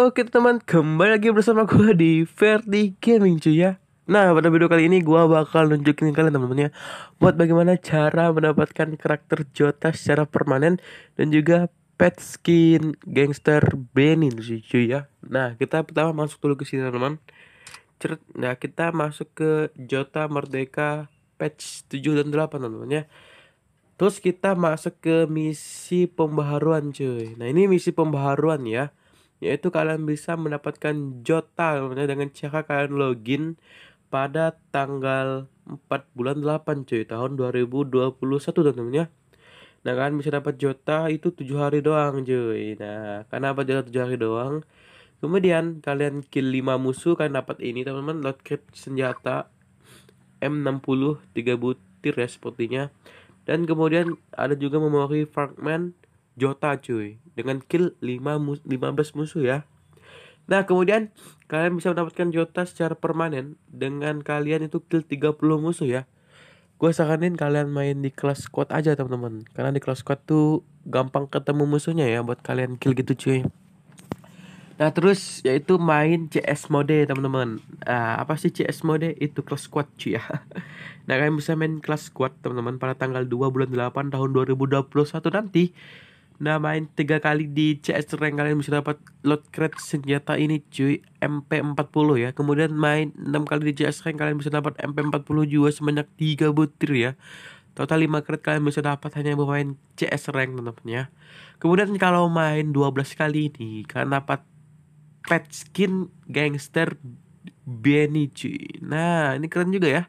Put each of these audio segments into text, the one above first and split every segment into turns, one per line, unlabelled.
Oke teman, kembali lagi bersama gue di Verdi Gaming cuy ya Nah pada video kali ini gue bakal nunjukin kalian teman-teman ya Buat bagaimana cara mendapatkan karakter Jota secara permanen Dan juga Pet Skin Gangster Benin sih cuy ya Nah kita pertama masuk dulu ke sini teman-teman Nah kita masuk ke Jota Merdeka patch 7 dan 8 teman-teman ya Terus kita masuk ke misi pembaharuan cuy. Nah ini misi pembaharuan ya. Yaitu kalian bisa mendapatkan Jota teman ya, dengan cara kalian login pada tanggal 4 bulan 8 cuy tahun 2021 teman-teman ya. Nah kan bisa dapat jota itu tujuh hari doang cuy Nah karena dapat jota tujuh hari doang Kemudian kalian kill 5 musuh kalian dapat ini teman-teman load Crit senjata M60 3 butir ya sepertinya Dan kemudian ada juga memori fragment Jota cuy Dengan kill 5 mus 15 musuh ya Nah kemudian kalian bisa mendapatkan Jota secara permanen Dengan kalian itu kill 30 musuh ya gue saranin kalian main di kelas squad aja teman-teman karena di kelas squad tuh gampang ketemu musuhnya ya buat kalian kill gitu cuy nah terus yaitu main CS mode teman-teman nah, apa sih CS mode itu kelas squad cuy ya nah kalian bisa main kelas squad teman-teman pada tanggal 2 bulan 8 tahun 2021 nanti Nah main tiga kali di CS rank kalian bisa dapat loot crate senjata ini cuy MP40 ya Kemudian main enam kali di CS rank kalian bisa dapat MP40 juga sebanyak 3 butir ya Total 5 crate kalian bisa dapat hanya bermain CS rank teman-teman ya Kemudian kalau main 12 kali ini kalian dapat pet skin gangster Benny cuy Nah ini keren juga ya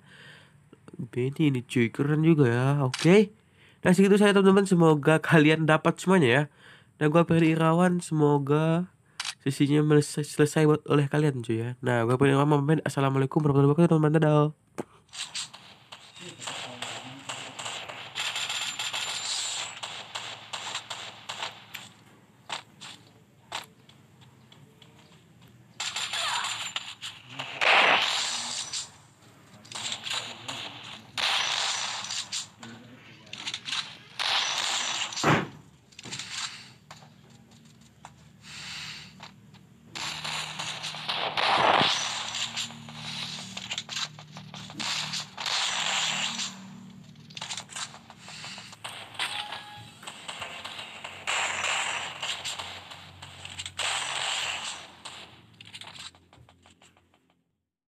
Benny ini cuy keren juga ya oke okay? Nah segitu saya teman-teman semoga kalian dapat semuanya ya. Nah gue Peri Irawan semoga sisinya selesai buat oleh kalian cuy ya. Nah gue Peri Irawan pemain assalamualaikum warahmatullahi wabarakatuh teman-teman dadah.